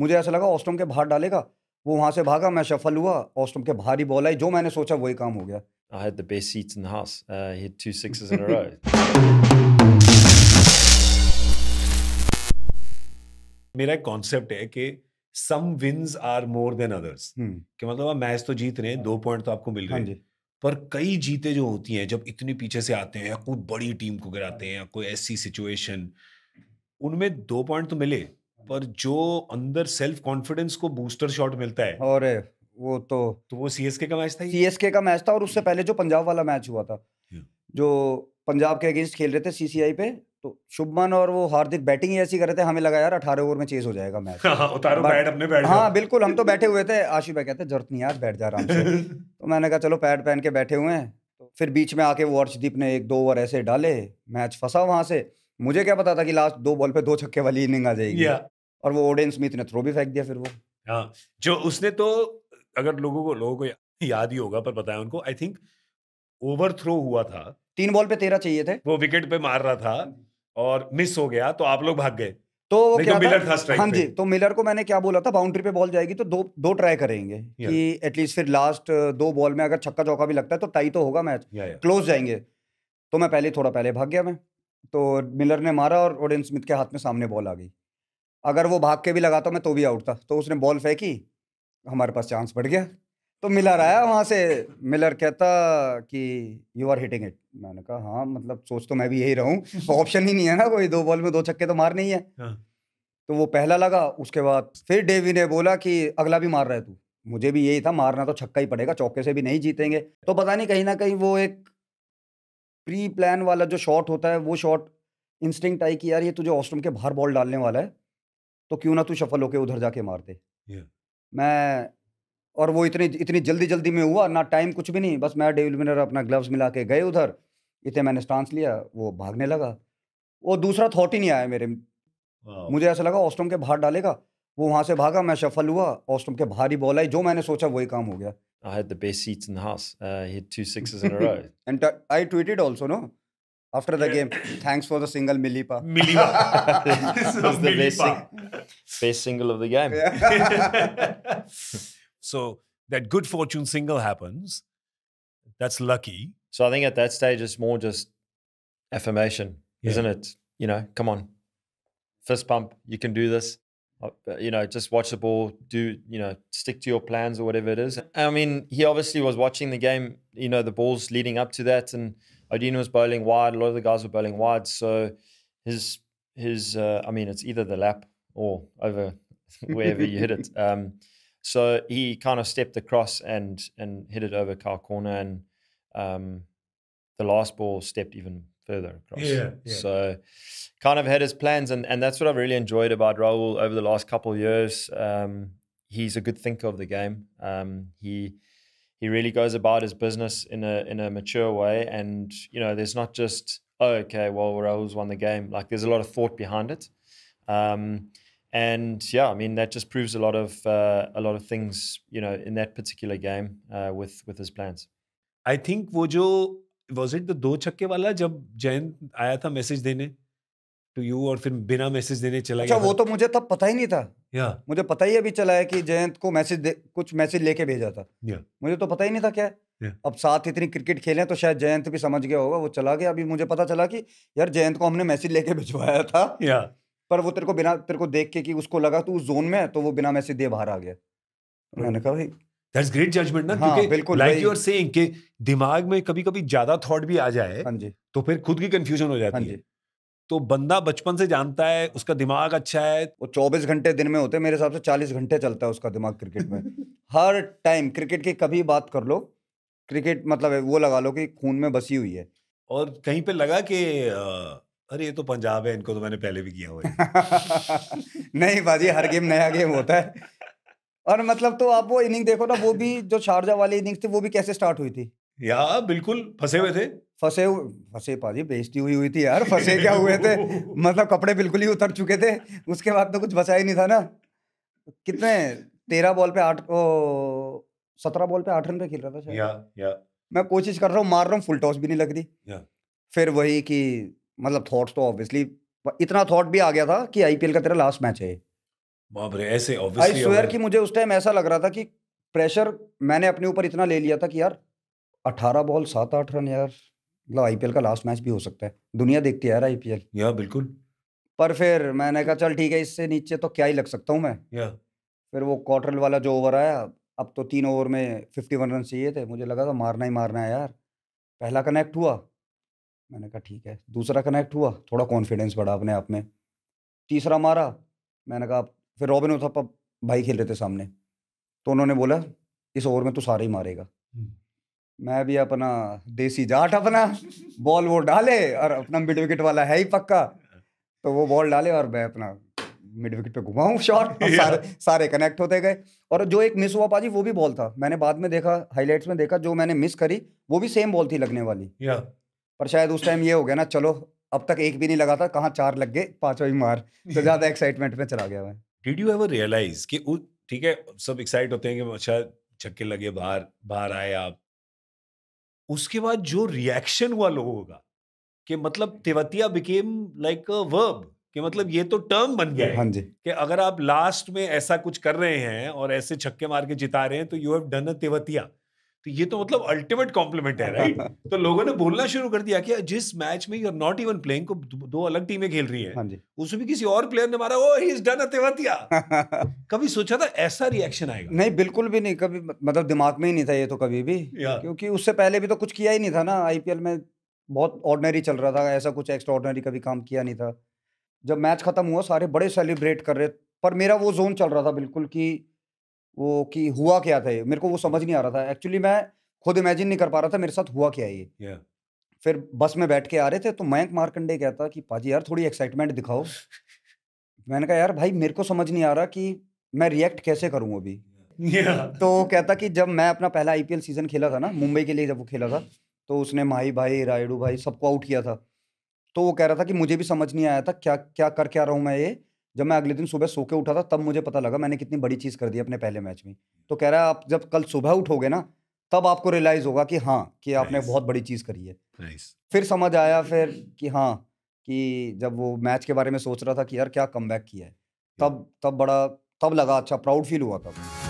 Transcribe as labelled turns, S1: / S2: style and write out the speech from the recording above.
S1: मुझे ऐसा लगा ऑस्टम के बाहर डालेगा वो वहाँ से भागा मैं सफल हुआ ऑस्टम के बाहर ही बॉल आई जो मैंने सोचा वही काम हो गया
S2: I had the best seats in the house. Uh, he had two sixes in a row.
S3: मेरा एक कॉन्सेप्ट है कि some wins are more than others कि मतलब आप मैच तो जीत रहे हैं दो पॉइंट तो आपको मिल हाँ रहे हैं पर कई जीते जो होती हैं जब इतने पीछे से आते हैं या कोई बड़ी टीम को गिराते हैं या कोई ऐसी सिचुएशन उनमें दो पॉइंट तो मिले पर जो अंदर
S1: सेल्फ कॉन्फिडेंस को बूस्टर शॉट मिलता है और वो तो तो वो सीएसके का मैच था सीएसके का मैच था और उससे पहले जो पंजाब वाला मैच हुआ था जो पंजाब के अगेंस्ट खेल रहे थे सीसीआई पे तो शुभमन और वो हार्दिक बैटिंग ही ऐसी कर रहे थे हमें लगा यार अठारह ओवर में चेज हो जाएगा मैच हाँ, उतारो बैट अपने बैट हाँ बिल्कुल हम तो बैठे हुए थे आशी भाई कहते जरूरत नहीं यार बैठ जा रहा से तो मैंने कहा चलो पैड पहन के बैठे हुए हैं तो फिर बीच में आके वो अर्षदीप ने एक दो ओवर ऐसे डाले मैच फंसा वहां से मुझे क्या पता था कि लास्ट दो बॉल पे दो छक्के वाली इनिंग आ जाएगी और वो ऑडियंस में इतने थ्रो भी फेंक दिया फिर वो
S3: हाँ जो उसने तो अगर लोगों को लोगों को याद ही होगा पर बताया उनको आई थिंक ओवर थ्रो हुआ था तीन बॉल पे तेरह चाहिए थे वो विकेट पे मार रहा था और मिस हो गया तो आप लोग भाग गए तो वो क्या तो मिलर था, था हाँ जी
S1: तो मिलर को मैंने क्या बोला था बाउंड्री पे बॉल जाएगी तो दो दो ट्राई करेंगे कि एटलीस्ट फिर लास्ट दो बॉल में अगर छक्का चौका भी लगता है तो टाई तो होगा मैच क्लोज जाएंगे तो मैं पहले थोड़ा पहले भाग गया मैं तो मिलर ने मारा और ओडेन स्मिथ के हाथ में सामने बॉल आ गई अगर वो भाग के भी लगाता मैं तो भी आउट था तो उसने बॉल फेंकी हमारे पास चांस बढ़ गया तो मिलर आया वहाँ से मिलर कहता कि यू आर हिटिंग इट मैंने कहा हाँ मतलब सोच तो मैं भी यही रहूँ ऑप्शन तो ही नहीं है ना कोई दो बॉल में दो छक्के तो मारने ही है हाँ। तो वो पहला लगा उसके बाद फिर डेवी ने बोला कि अगला भी मार रहा है तू मुझे भी यही था मारना तो छक्का ही पड़ेगा चौके से भी नहीं जीतेंगे तो पता नहीं कहीं ना कहीं वो एक प्री प्लान वाला जो शॉट होता है वो शॉट इंस्टिंग आई कि यार ये तुझे ऑस्ट्रम के बाहर बॉल डालने वाला है तो क्यों ना तू सफल होके उधर जाके मार दे मैं और वो इतनी इतनी जल्दी जल्दी में हुआ ना टाइम कुछ भी नहीं बस मैं डेविल मिनर अपना ग्लव्स मिला के गए उधर इतने मैंने स्टांस लिया वो भागने लगा वो दूसरा थॉट ही नहीं आया मेरे मुझे ऐसा लगा ऑस्टम के बाहर डालेगा वो वहाँ से भागा मैं सफल हुआ ऑस्टम के बाहर ही बॉल आई जो मैंने सोचा वही काम हो गया
S2: I had the best seats in the house. Uh, he had two sixes in a row.
S1: and t- I tweeted also, no? After the game, thanks for the single Milipa. Milipa. this was the best thing.
S2: best single of the game. so that good fortune single happens. That's lucky. So I think at that stage, it's more just affirmation, yeah. isn't it? You know, come on, fist pump, you can do this. Uh, uh, you know, just watch the ball, do, you know, stick to your plans or whatever it is. I mean, he obviously was watching the game, you know, the balls leading up to that. And Odin was bowling wide. A lot of the guys were bowling wide. So his, his, uh, I mean, it's either the lap or over wherever you hit it. Um, so he kind of stepped across and and hit it over Kyle Corner, and um, the last ball stepped even further across. Yeah, yeah, So kind of had his plans, and and that's what I've really enjoyed about Raul over the last couple of years. Um, he's a good thinker of the game. Um, he he really goes about his business in a in a mature way, and you know, there's not just oh, okay, well, Raul's won the game. Like there's a lot of thought behind it. Um, and yeah, I mean that just proves a lot of uh, a lot of things, you know, in that particular game uh, with with his plans.
S3: I think wo was it the do chakke wala jab Jain aaya tha message dene to you or fir bina message dene chala gaya. Acha wo to
S1: mujhe tab pata hi nahi tha. Yeah. Mujhe pata hi abhi chala hai ki Jayant ko message de, kuch message leke bheja tha. Yeah. Mujhe to pata hi nahi tha kya. Yeah. अब साथ इतनी cricket खेले तो शायद जयंत भी समझ गया होगा वो चला गया अभी मुझे पता चला कि यार जयंत को हमने yeah. पर वो तेरे को बिना तेरे को देख के कि उसको लगा तू उस जोन में है तो वो बिना मैसेज दिए बाहर आ गया
S3: मैंने कहा भाई दैट्स ग्रेट जजमेंट ना हाँ, क्योंकि बिल्कुल लाइक यू आर सेइंग कि दिमाग में कभी कभी ज्यादा थॉट भी आ जाए हाँ जी तो फिर खुद की कंफ्यूजन हो जाती हाँ है
S1: तो बंदा बचपन से जानता है उसका दिमाग अच्छा है वो 24 घंटे दिन में होते हैं मेरे हिसाब से 40 घंटे चलता है उसका दिमाग क्रिकेट में हर टाइम क्रिकेट की कभी बात कर लो क्रिकेट मतलब वो लगा लो कि खून में बसी हुई है
S3: और कहीं पे लगा कि अरे ये तो पंजाब है इनको तो मैंने पहले भी किया हुआ है नहीं बाजी हर गेम नया गेम होता
S1: है और मतलब तो आप वो इनिंग देखो ना वो भी जो शारजा वाली इनिंग थी वो भी कैसे स्टार्ट हुई थी यार बिल्कुल फंसे हुए थे फंसे फंसे पाजी बेइज्जती हुई हुई थी यार फंसे क्या हुए थे मतलब कपड़े बिल्कुल ही उतर चुके थे उसके बाद तो कुछ बचा ही नहीं था ना कितने तेरह बॉल पे आठ सत्रह बॉल पे आठ रन पे खेल रहा था या, या। मैं कोशिश कर रहा हूँ मार रहा हूँ फुल टॉस भी नहीं लग रही फिर वही कि मतलब थॉट्स तो ऑब्वियसली इतना थॉट भी आ गया था कि आईपीएल का तेरा लास्ट मैच है
S3: बाप रे ऐसे आई स्वेयर कि
S1: मुझे उस टाइम ऐसा लग रहा था कि प्रेशर मैंने अपने ऊपर इतना ले लिया था कि यार अठारह बॉल सात आठ रन यार मतलब आईपीएल का लास्ट मैच भी हो सकता है दुनिया देखती है यार आईपीएल या बिल्कुल पर फिर मैंने कहा चल ठीक है इससे नीचे तो क्या ही लग सकता हूँ मैं
S3: या फिर
S1: वो क्वार्टर वाला जो ओवर आया अब तो तीन ओवर में फिफ्टी वन रन चाहिए थे मुझे लगा था मारना ही मारना है यार पहला कनेक्ट हुआ मैंने कहा ठीक है दूसरा कनेक्ट हुआ थोड़ा कॉन्फिडेंस बढ़ा अपने आप में तीसरा मारा मैंने कहा फिर रॉबिन उथप्पा भाई खेल रहे थे सामने तो उन्होंने बोला इस ओवर में तो सारे ही मारेगा हम्म। मैं भी अपना देसी जाट अपना बॉल वो डाले और अपना मिड विकेट वाला है ही पक्का तो वो बॉल डाले और मैं अपना मिड विकेट पे घुमाऊं शॉट सारे सारे कनेक्ट होते गए और जो एक मिस हुआ पाजी वो भी बॉल था मैंने बाद में देखा हाईलाइट्स में देखा जो मैंने मिस करी वो भी सेम बॉल थी लगने वाली पर शायद उस टाइम ये हो गया ना चलो अब तक एक भी नहीं लगा था कहाँ चार लग गए पांचवा भी मार तो ज़्यादा एक्साइटमेंट में चला गया मैं
S3: डिड यू एवर रियलाइज कि ठीक है सब एक्साइट होते हैं कि अच्छा छक्के लगे बाहर बाहर आए आप उसके बाद जो रिएक्शन हुआ लोगों का कि मतलब Tewatia became like a verb कि मतलब ये तो टर्म बन गया है हाँ जी कि अगर आप लास्ट में ऐसा कुछ कर रहे हैं और ऐसे छक्के मार के जिता रहे हैं तो you have done a Tewatia तो ये तो मतलब अल्टीमेट कॉम्प्लीमेंट है राइट तो लोगों ने बोलना शुरू कर दिया कि जिस मैच में you are not even playing को दो अलग टीमें खेल रही है हाँ उसमें भी किसी और प्लेयर ने मारा ओ ही इज डन अतेवतिया कभी सोचा था ऐसा रिएक्शन आएगा
S1: नहीं बिल्कुल भी नहीं कभी मतलब दिमाग में ही नहीं था ये तो कभी भी क्योंकि उससे पहले भी तो कुछ किया ही नहीं था ना आईपीएल में बहुत ऑर्डनरी चल रहा था ऐसा कुछ एक्स्ट्रा ऑर्डनरी कभी काम किया नहीं था जब मैच खत्म हुआ सारे बड़े सेलिब्रेट कर रहे पर मेरा वो जोन चल रहा था बिल्कुल कि वो कि हुआ क्या था ये मेरे को वो समझ नहीं आ रहा था एक्चुअली मैं खुद इमेजिन नहीं कर पा रहा था मेरे साथ हुआ क्या ये फिर बस में बैठ के आ रहे थे तो मयंक मारकंडे कहता कि पाजी यार थोड़ी एक्साइटमेंट दिखाओ मैंने कहा यार भाई मेरे को समझ नहीं आ रहा कि मैं रिएक्ट कैसे करूँ अभी yeah. तो कहता कि जब मैं अपना पहला आईपीएल सीजन खेला था ना मुंबई के लिए जब वो खेला था तो उसने माही भाई रायडू भाई सबको आउट किया था तो वो कह रहा था कि मुझे भी समझ नहीं आया था क्या क्या कर क्या रहा हूँ मैं ये जब मैं अगले दिन सुबह सो के उठा था तब मुझे पता लगा मैंने कितनी बड़ी चीज़ कर दी अपने पहले मैच में तो कह रहा है आप जब कल सुबह उठोगे ना तब आपको रियलाइज़ होगा कि हाँ कि आपने बहुत बड़ी चीज़ करी है फिर समझ आया फिर कि हाँ कि जब वो मैच के बारे में सोच रहा था कि यार क्या कम किया है तब तब बड़ा तब लगा अच्छा प्राउड फील हुआ था